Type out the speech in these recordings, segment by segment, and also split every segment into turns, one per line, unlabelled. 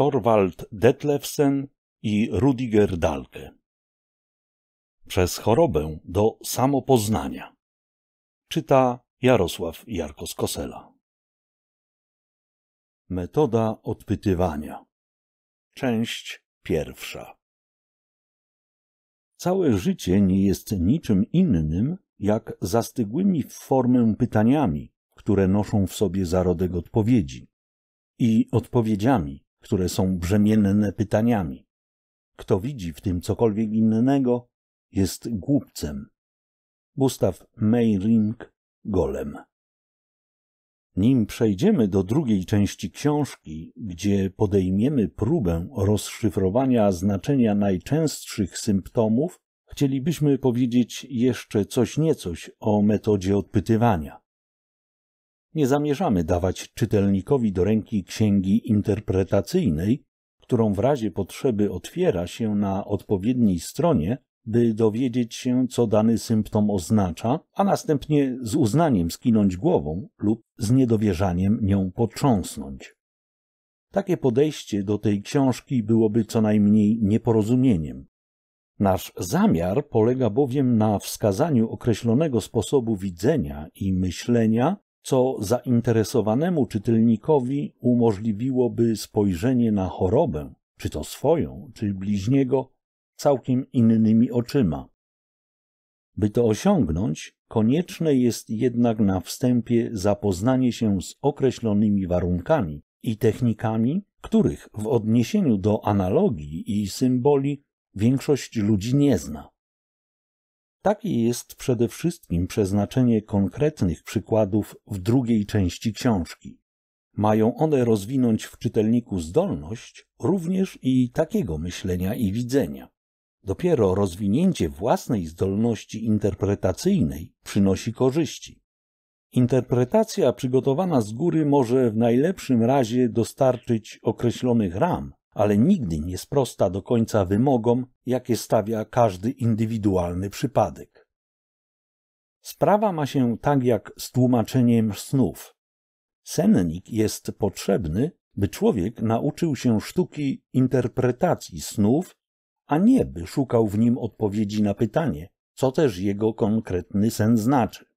Torwald Detlefsen i Rudiger Dalke. Przez chorobę do samopoznania. Czyta Jarosław Jarkos-Kosela. Metoda odpytywania. Część pierwsza. Całe życie nie jest niczym innym, jak zastygłymi w formę pytaniami, które noszą w sobie zarodek odpowiedzi, i odpowiedziami, które są brzemienne pytaniami. Kto widzi w tym cokolwiek innego, jest głupcem. Gustaw Meyring Golem. Nim przejdziemy do drugiej części książki, gdzie podejmiemy próbę rozszyfrowania znaczenia najczęstszych symptomów, chcielibyśmy powiedzieć jeszcze coś niecoś o metodzie odpytywania. Nie zamierzamy dawać czytelnikowi do ręki księgi interpretacyjnej, którą w razie potrzeby otwiera się na odpowiedniej stronie, by dowiedzieć się, co dany symptom oznacza, a następnie z uznaniem skinąć głową lub z niedowierzaniem nią potrząsnąć. Takie podejście do tej książki byłoby co najmniej nieporozumieniem. Nasz zamiar polega bowiem na wskazaniu określonego sposobu widzenia i myślenia co zainteresowanemu czytelnikowi umożliwiłoby spojrzenie na chorobę, czy to swoją, czy bliźniego, całkiem innymi oczyma. By to osiągnąć, konieczne jest jednak na wstępie zapoznanie się z określonymi warunkami i technikami, których w odniesieniu do analogii i symboli większość ludzi nie zna. Takie jest przede wszystkim przeznaczenie konkretnych przykładów w drugiej części książki. Mają one rozwinąć w czytelniku zdolność również i takiego myślenia i widzenia. Dopiero rozwinięcie własnej zdolności interpretacyjnej przynosi korzyści. Interpretacja przygotowana z góry może w najlepszym razie dostarczyć określonych ram ale nigdy nie sprosta do końca wymogom, jakie stawia każdy indywidualny przypadek. Sprawa ma się tak jak z tłumaczeniem snów. Sennik jest potrzebny, by człowiek nauczył się sztuki interpretacji snów, a nie by szukał w nim odpowiedzi na pytanie, co też jego konkretny sen znaczy.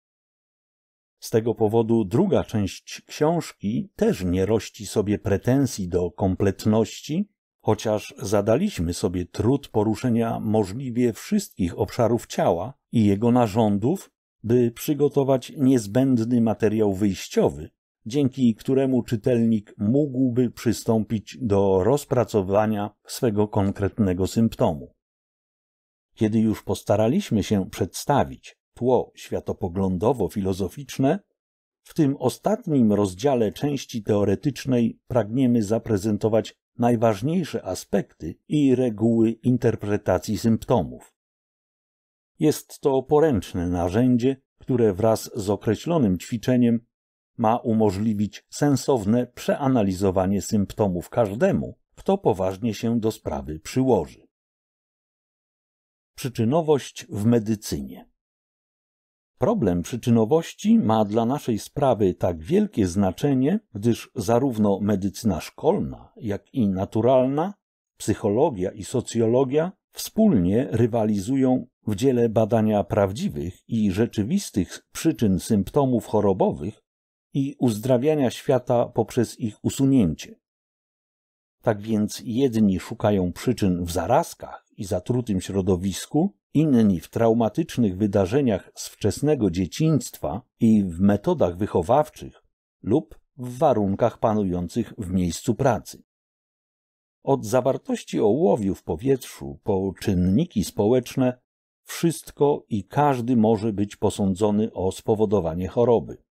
Z tego powodu druga część książki też nie rości sobie pretensji do kompletności, chociaż zadaliśmy sobie trud poruszenia możliwie wszystkich obszarów ciała i jego narządów, by przygotować niezbędny materiał wyjściowy, dzięki któremu czytelnik mógłby przystąpić do rozpracowania swego konkretnego symptomu. Kiedy już postaraliśmy się przedstawić, tło światopoglądowo-filozoficzne, w tym ostatnim rozdziale części teoretycznej pragniemy zaprezentować najważniejsze aspekty i reguły interpretacji symptomów. Jest to poręczne narzędzie, które wraz z określonym ćwiczeniem ma umożliwić sensowne przeanalizowanie symptomów każdemu, kto poważnie się do sprawy przyłoży. Przyczynowość w medycynie. Problem przyczynowości ma dla naszej sprawy tak wielkie znaczenie, gdyż zarówno medycyna szkolna, jak i naturalna, psychologia i socjologia wspólnie rywalizują w dziele badania prawdziwych i rzeczywistych przyczyn symptomów chorobowych i uzdrawiania świata poprzez ich usunięcie. Tak więc jedni szukają przyczyn w zarazkach, i zatrutym środowisku, inni w traumatycznych wydarzeniach z wczesnego dzieciństwa i w metodach wychowawczych lub w warunkach panujących w miejscu pracy. Od zawartości ołowiu w powietrzu po czynniki społeczne wszystko i każdy może być posądzony o spowodowanie choroby.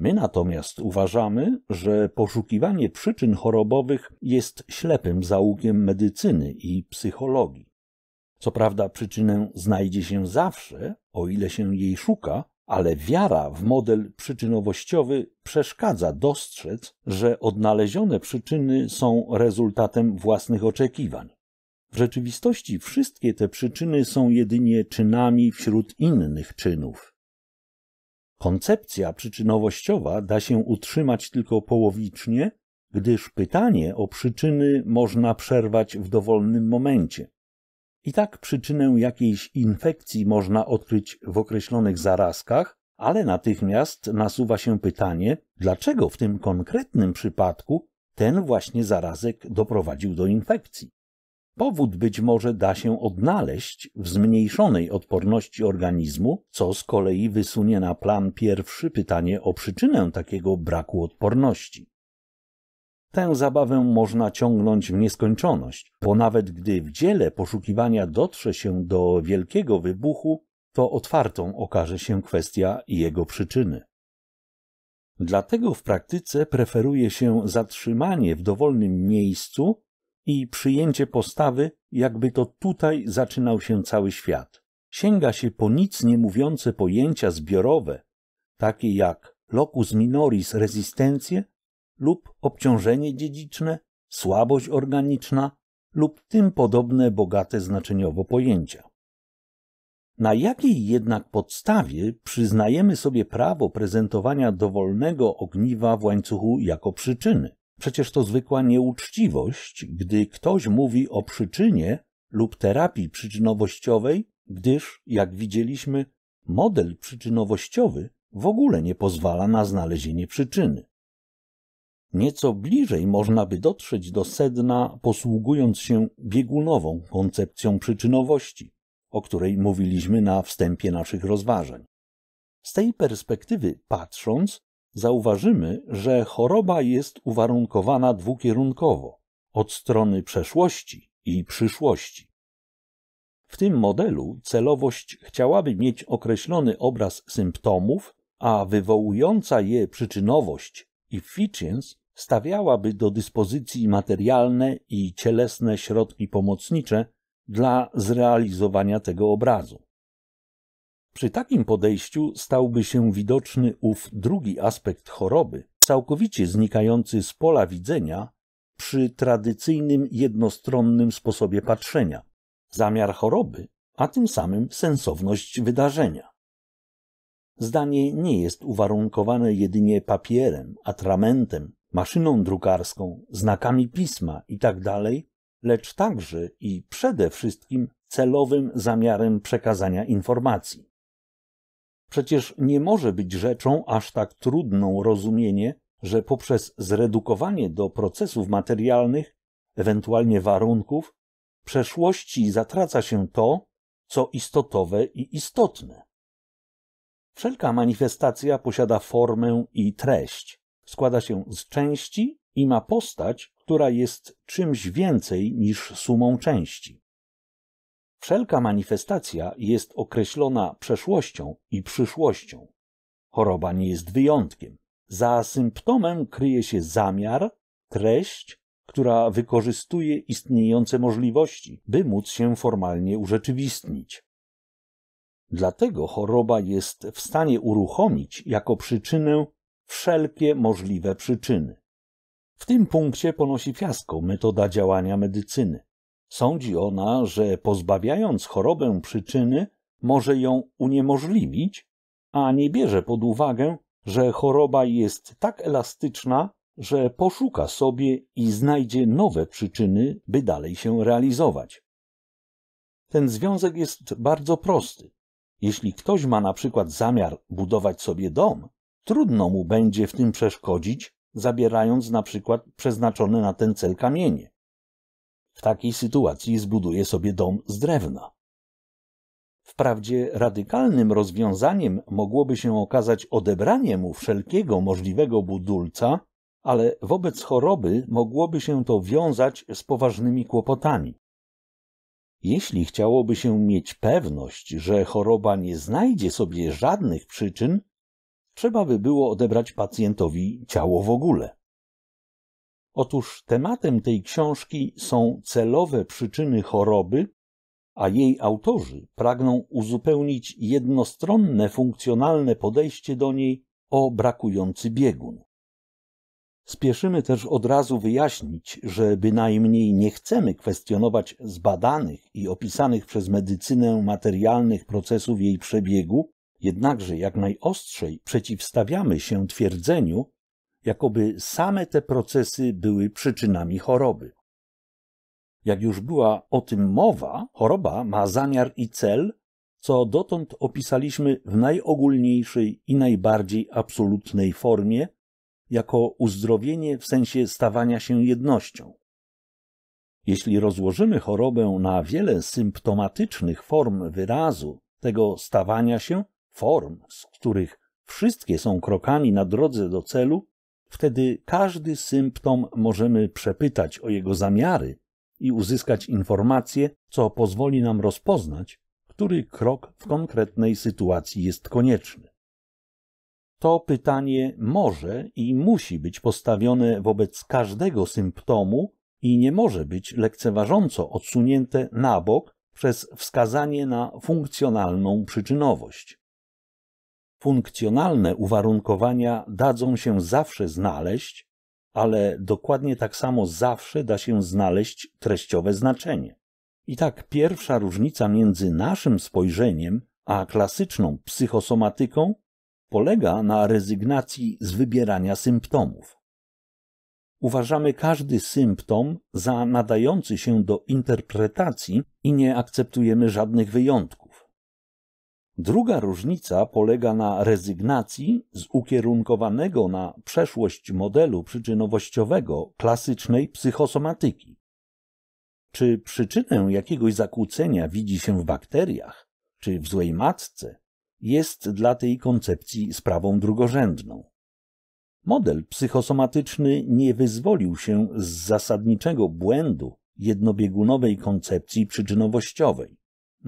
My natomiast uważamy, że poszukiwanie przyczyn chorobowych jest ślepym zaułkiem medycyny i psychologii. Co prawda, przyczynę znajdzie się zawsze, o ile się jej szuka, ale wiara w model przyczynowościowy przeszkadza dostrzec, że odnalezione przyczyny są rezultatem własnych oczekiwań. W rzeczywistości wszystkie te przyczyny są jedynie czynami wśród innych czynów. Koncepcja przyczynowościowa da się utrzymać tylko połowicznie, gdyż pytanie o przyczyny można przerwać w dowolnym momencie. I tak przyczynę jakiejś infekcji można odkryć w określonych zarazkach, ale natychmiast nasuwa się pytanie, dlaczego w tym konkretnym przypadku ten właśnie zarazek doprowadził do infekcji. Powód być może da się odnaleźć w zmniejszonej odporności organizmu, co z kolei wysunie na plan pierwszy pytanie o przyczynę takiego braku odporności. Tę zabawę można ciągnąć w nieskończoność, bo nawet gdy w dziele poszukiwania dotrze się do wielkiego wybuchu, to otwartą okaże się kwestia jego przyczyny. Dlatego w praktyce preferuje się zatrzymanie w dowolnym miejscu i przyjęcie postawy, jakby to tutaj zaczynał się cały świat. Sięga się po nic nie mówiące pojęcia zbiorowe, takie jak locus minoris rezystencje lub obciążenie dziedziczne, słabość organiczna lub tym podobne bogate znaczeniowo pojęcia. Na jakiej jednak podstawie przyznajemy sobie prawo prezentowania dowolnego ogniwa w łańcuchu jako przyczyny? Przecież to zwykła nieuczciwość, gdy ktoś mówi o przyczynie lub terapii przyczynowościowej, gdyż, jak widzieliśmy, model przyczynowościowy w ogóle nie pozwala na znalezienie przyczyny. Nieco bliżej można by dotrzeć do sedna, posługując się biegunową koncepcją przyczynowości, o której mówiliśmy na wstępie naszych rozważań. Z tej perspektywy patrząc, zauważymy, że choroba jest uwarunkowana dwukierunkowo od strony przeszłości i przyszłości. W tym modelu celowość chciałaby mieć określony obraz symptomów, a wywołująca je przyczynowość efficiency stawiałaby do dyspozycji materialne i cielesne środki pomocnicze dla zrealizowania tego obrazu. Przy takim podejściu stałby się widoczny ów drugi aspekt choroby, całkowicie znikający z pola widzenia przy tradycyjnym jednostronnym sposobie patrzenia. Zamiar choroby, a tym samym sensowność wydarzenia. Zdanie nie jest uwarunkowane jedynie papierem, atramentem, maszyną drukarską, znakami pisma itd., tak lecz także i przede wszystkim celowym zamiarem przekazania informacji. Przecież nie może być rzeczą aż tak trudną rozumienie, że poprzez zredukowanie do procesów materialnych, ewentualnie warunków, przeszłości zatraca się to, co istotowe i istotne. Wszelka manifestacja posiada formę i treść, składa się z części i ma postać, która jest czymś więcej niż sumą części. Wszelka manifestacja jest określona przeszłością i przyszłością. Choroba nie jest wyjątkiem. Za symptomem kryje się zamiar, treść, która wykorzystuje istniejące możliwości, by móc się formalnie urzeczywistnić. Dlatego choroba jest w stanie uruchomić jako przyczynę wszelkie możliwe przyczyny. W tym punkcie ponosi fiasko metoda działania medycyny. Sądzi ona, że pozbawiając chorobę przyczyny, może ją uniemożliwić, a nie bierze pod uwagę, że choroba jest tak elastyczna, że poszuka sobie i znajdzie nowe przyczyny, by dalej się realizować. Ten związek jest bardzo prosty. Jeśli ktoś ma na przykład zamiar budować sobie dom, trudno mu będzie w tym przeszkodzić, zabierając na przykład przeznaczone na ten cel kamienie. W takiej sytuacji zbuduje sobie dom z drewna. Wprawdzie radykalnym rozwiązaniem mogłoby się okazać odebranie mu wszelkiego możliwego budulca, ale wobec choroby mogłoby się to wiązać z poważnymi kłopotami. Jeśli chciałoby się mieć pewność, że choroba nie znajdzie sobie żadnych przyczyn, trzeba by było odebrać pacjentowi ciało w ogóle. Otóż tematem tej książki są celowe przyczyny choroby, a jej autorzy pragną uzupełnić jednostronne funkcjonalne podejście do niej o brakujący biegun. Spieszymy też od razu wyjaśnić, że bynajmniej nie chcemy kwestionować zbadanych i opisanych przez medycynę materialnych procesów jej przebiegu, jednakże jak najostrzej przeciwstawiamy się twierdzeniu, jakoby same te procesy były przyczynami choroby. Jak już była o tym mowa, choroba ma zamiar i cel, co dotąd opisaliśmy w najogólniejszej i najbardziej absolutnej formie, jako uzdrowienie w sensie stawania się jednością. Jeśli rozłożymy chorobę na wiele symptomatycznych form wyrazu tego stawania się, form, z których wszystkie są krokami na drodze do celu, Wtedy każdy symptom możemy przepytać o jego zamiary i uzyskać informację, co pozwoli nam rozpoznać, który krok w konkretnej sytuacji jest konieczny. To pytanie może i musi być postawione wobec każdego symptomu i nie może być lekceważąco odsunięte na bok przez wskazanie na funkcjonalną przyczynowość. Funkcjonalne uwarunkowania dadzą się zawsze znaleźć, ale dokładnie tak samo zawsze da się znaleźć treściowe znaczenie. I tak pierwsza różnica między naszym spojrzeniem a klasyczną psychosomatyką polega na rezygnacji z wybierania symptomów. Uważamy każdy symptom za nadający się do interpretacji i nie akceptujemy żadnych wyjątków. Druga różnica polega na rezygnacji z ukierunkowanego na przeszłość modelu przyczynowościowego klasycznej psychosomatyki. Czy przyczynę jakiegoś zakłócenia widzi się w bakteriach, czy w złej matce, jest dla tej koncepcji sprawą drugorzędną. Model psychosomatyczny nie wyzwolił się z zasadniczego błędu jednobiegunowej koncepcji przyczynowościowej.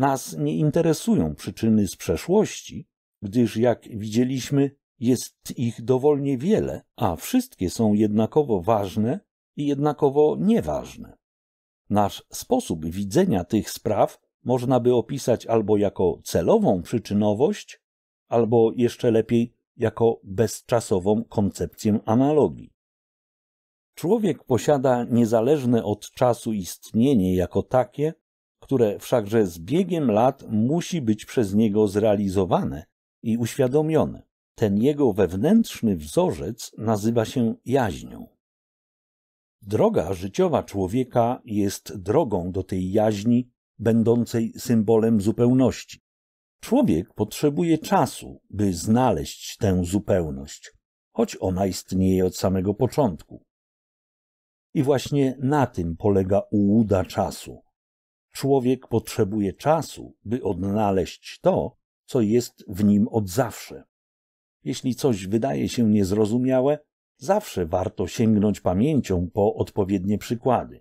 Nas nie interesują przyczyny z przeszłości, gdyż jak widzieliśmy, jest ich dowolnie wiele, a wszystkie są jednakowo ważne i jednakowo nieważne. Nasz sposób widzenia tych spraw można by opisać albo jako celową przyczynowość, albo jeszcze lepiej jako bezczasową koncepcję analogii. Człowiek posiada niezależne od czasu istnienie jako takie, które wszakże z biegiem lat musi być przez niego zrealizowane i uświadomione. Ten jego wewnętrzny wzorzec nazywa się jaźnią. Droga życiowa człowieka jest drogą do tej jaźni, będącej symbolem zupełności. Człowiek potrzebuje czasu, by znaleźć tę zupełność, choć ona istnieje od samego początku. I właśnie na tym polega ułuda czasu – Człowiek potrzebuje czasu, by odnaleźć to, co jest w nim od zawsze. Jeśli coś wydaje się niezrozumiałe, zawsze warto sięgnąć pamięcią po odpowiednie przykłady.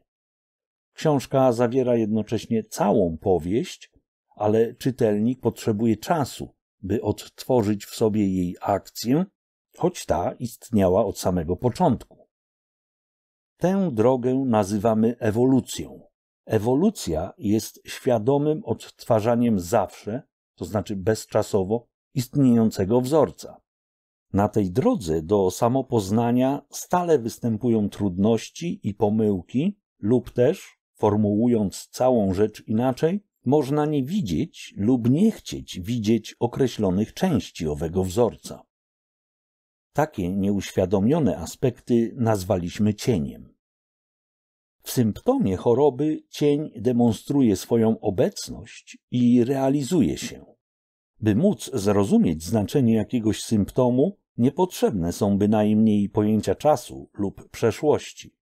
Książka zawiera jednocześnie całą powieść, ale czytelnik potrzebuje czasu, by odtworzyć w sobie jej akcję, choć ta istniała od samego początku. Tę drogę nazywamy ewolucją. Ewolucja jest świadomym odtwarzaniem zawsze, to znaczy bezczasowo, istniejącego wzorca. Na tej drodze do samopoznania stale występują trudności i pomyłki, lub też, formułując całą rzecz inaczej, można nie widzieć lub nie chcieć widzieć określonych części owego wzorca. Takie nieuświadomione aspekty nazwaliśmy cieniem. W symptomie choroby cień demonstruje swoją obecność i realizuje się. By móc zrozumieć znaczenie jakiegoś symptomu, niepotrzebne są bynajmniej pojęcia czasu lub przeszłości.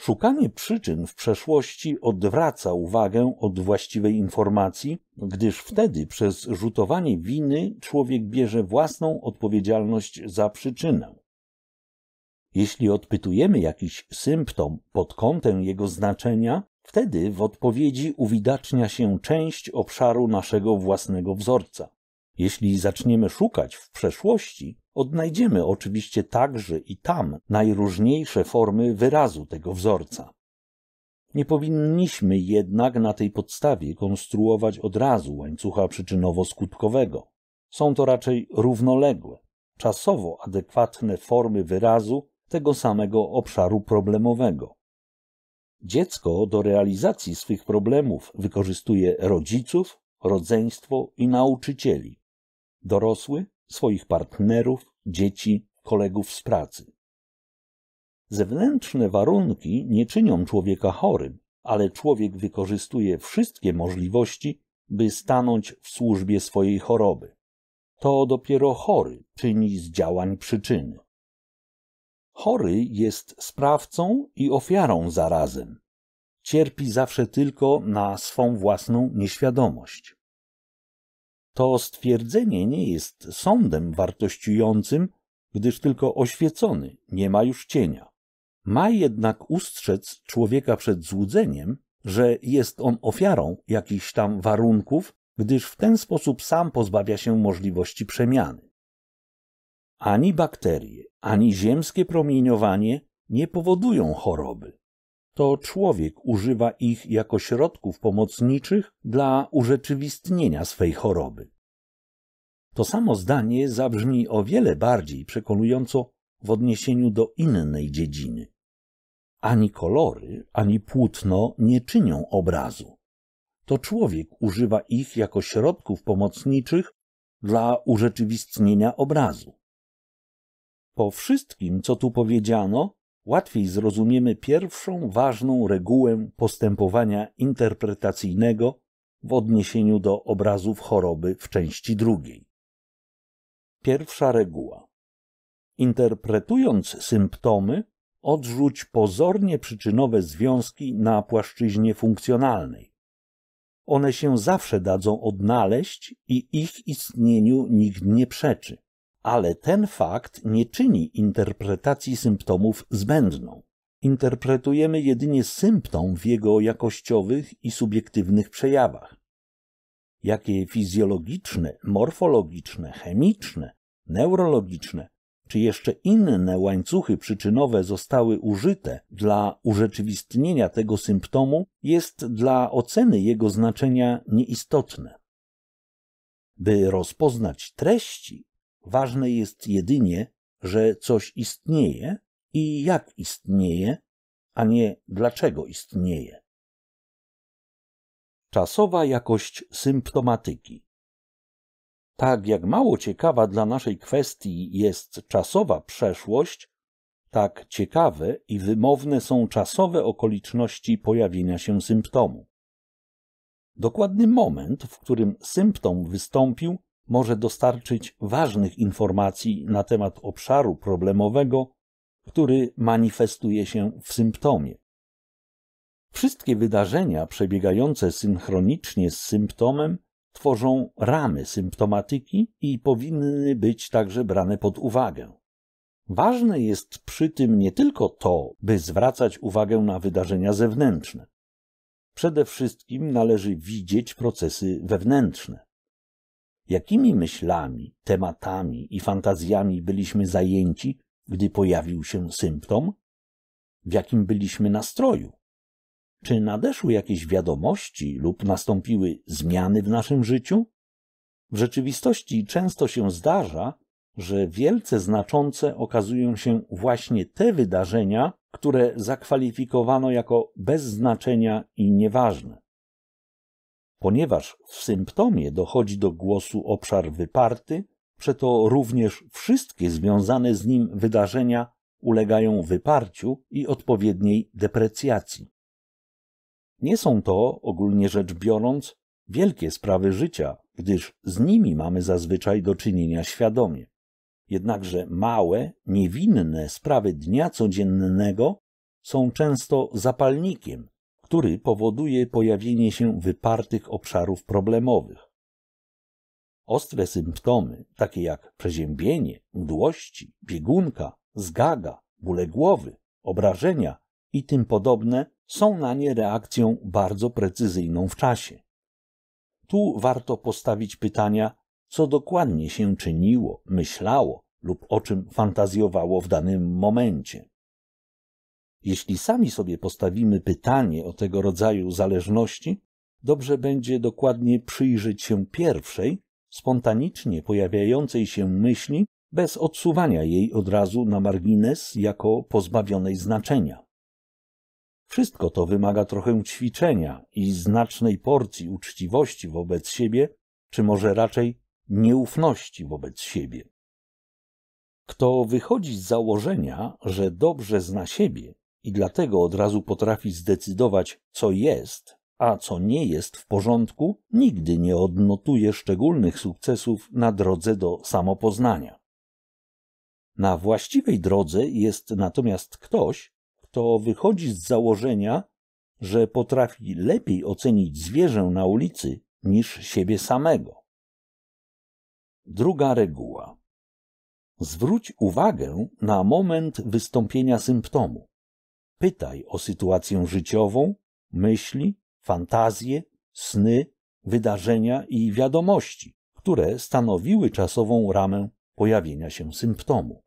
Szukanie przyczyn w przeszłości odwraca uwagę od właściwej informacji, gdyż wtedy przez rzutowanie winy człowiek bierze własną odpowiedzialność za przyczynę. Jeśli odpytujemy jakiś symptom pod kątem jego znaczenia, wtedy w odpowiedzi uwidacznia się część obszaru naszego własnego wzorca. Jeśli zaczniemy szukać w przeszłości, odnajdziemy oczywiście także i tam najróżniejsze formy wyrazu tego wzorca. Nie powinniśmy jednak na tej podstawie konstruować od razu łańcucha przyczynowo-skutkowego. Są to raczej równoległe, czasowo adekwatne formy wyrazu tego samego obszaru problemowego. Dziecko do realizacji swych problemów wykorzystuje rodziców, rodzeństwo i nauczycieli, dorosły, swoich partnerów, dzieci, kolegów z pracy. Zewnętrzne warunki nie czynią człowieka chorym, ale człowiek wykorzystuje wszystkie możliwości, by stanąć w służbie swojej choroby. To dopiero chory czyni z działań przyczyny. Chory jest sprawcą i ofiarą zarazem. Cierpi zawsze tylko na swą własną nieświadomość. To stwierdzenie nie jest sądem wartościującym, gdyż tylko oświecony nie ma już cienia. Ma jednak ustrzec człowieka przed złudzeniem, że jest on ofiarą jakichś tam warunków, gdyż w ten sposób sam pozbawia się możliwości przemiany. Ani bakterie, ani ziemskie promieniowanie nie powodują choroby. To człowiek używa ich jako środków pomocniczych dla urzeczywistnienia swej choroby. To samo zdanie zabrzmi o wiele bardziej przekonująco w odniesieniu do innej dziedziny. Ani kolory, ani płótno nie czynią obrazu. To człowiek używa ich jako środków pomocniczych dla urzeczywistnienia obrazu. Po wszystkim, co tu powiedziano, łatwiej zrozumiemy pierwszą ważną regułę postępowania interpretacyjnego w odniesieniu do obrazów choroby w części drugiej. Pierwsza reguła. Interpretując symptomy, odrzuć pozornie przyczynowe związki na płaszczyźnie funkcjonalnej. One się zawsze dadzą odnaleźć i ich istnieniu nikt nie przeczy ale ten fakt nie czyni interpretacji symptomów zbędną. Interpretujemy jedynie symptom w jego jakościowych i subiektywnych przejawach. Jakie fizjologiczne, morfologiczne, chemiczne, neurologiczne czy jeszcze inne łańcuchy przyczynowe zostały użyte dla urzeczywistnienia tego symptomu, jest dla oceny jego znaczenia nieistotne. By rozpoznać treści, Ważne jest jedynie, że coś istnieje i jak istnieje, a nie dlaczego istnieje. Czasowa jakość symptomatyki. Tak jak mało ciekawa dla naszej kwestii jest czasowa przeszłość, tak ciekawe i wymowne są czasowe okoliczności pojawienia się symptomu. Dokładny moment, w którym symptom wystąpił, może dostarczyć ważnych informacji na temat obszaru problemowego, który manifestuje się w symptomie. Wszystkie wydarzenia przebiegające synchronicznie z symptomem tworzą ramy symptomatyki i powinny być także brane pod uwagę. Ważne jest przy tym nie tylko to, by zwracać uwagę na wydarzenia zewnętrzne. Przede wszystkim należy widzieć procesy wewnętrzne. Jakimi myślami, tematami i fantazjami byliśmy zajęci, gdy pojawił się symptom? W jakim byliśmy nastroju? Czy nadeszły jakieś wiadomości lub nastąpiły zmiany w naszym życiu? W rzeczywistości często się zdarza, że wielce znaczące okazują się właśnie te wydarzenia, które zakwalifikowano jako bez znaczenia i nieważne. Ponieważ w symptomie dochodzi do głosu obszar wyparty, przeto również wszystkie związane z nim wydarzenia ulegają wyparciu i odpowiedniej deprecjacji. Nie są to, ogólnie rzecz biorąc, wielkie sprawy życia, gdyż z nimi mamy zazwyczaj do czynienia świadomie. Jednakże małe, niewinne sprawy dnia codziennego są często zapalnikiem, który powoduje pojawienie się wypartych obszarów problemowych. Ostre symptomy, takie jak przeziębienie, mdłości, biegunka, zgaga, bóle głowy, obrażenia i tym podobne, są na nie reakcją bardzo precyzyjną w czasie. Tu warto postawić pytania, co dokładnie się czyniło, myślało lub o czym fantazjowało w danym momencie. Jeśli sami sobie postawimy pytanie o tego rodzaju zależności, dobrze będzie dokładnie przyjrzeć się pierwszej, spontanicznie pojawiającej się myśli, bez odsuwania jej od razu na margines jako pozbawionej znaczenia. Wszystko to wymaga trochę ćwiczenia i znacznej porcji uczciwości wobec siebie, czy może raczej nieufności wobec siebie. Kto wychodzi z założenia, że dobrze zna siebie i dlatego od razu potrafi zdecydować, co jest, a co nie jest w porządku, nigdy nie odnotuje szczególnych sukcesów na drodze do samopoznania. Na właściwej drodze jest natomiast ktoś, kto wychodzi z założenia, że potrafi lepiej ocenić zwierzę na ulicy niż siebie samego. Druga reguła. Zwróć uwagę na moment wystąpienia symptomu. Pytaj o sytuację życiową, myśli, fantazje, sny, wydarzenia i wiadomości, które stanowiły czasową ramę pojawienia się symptomu.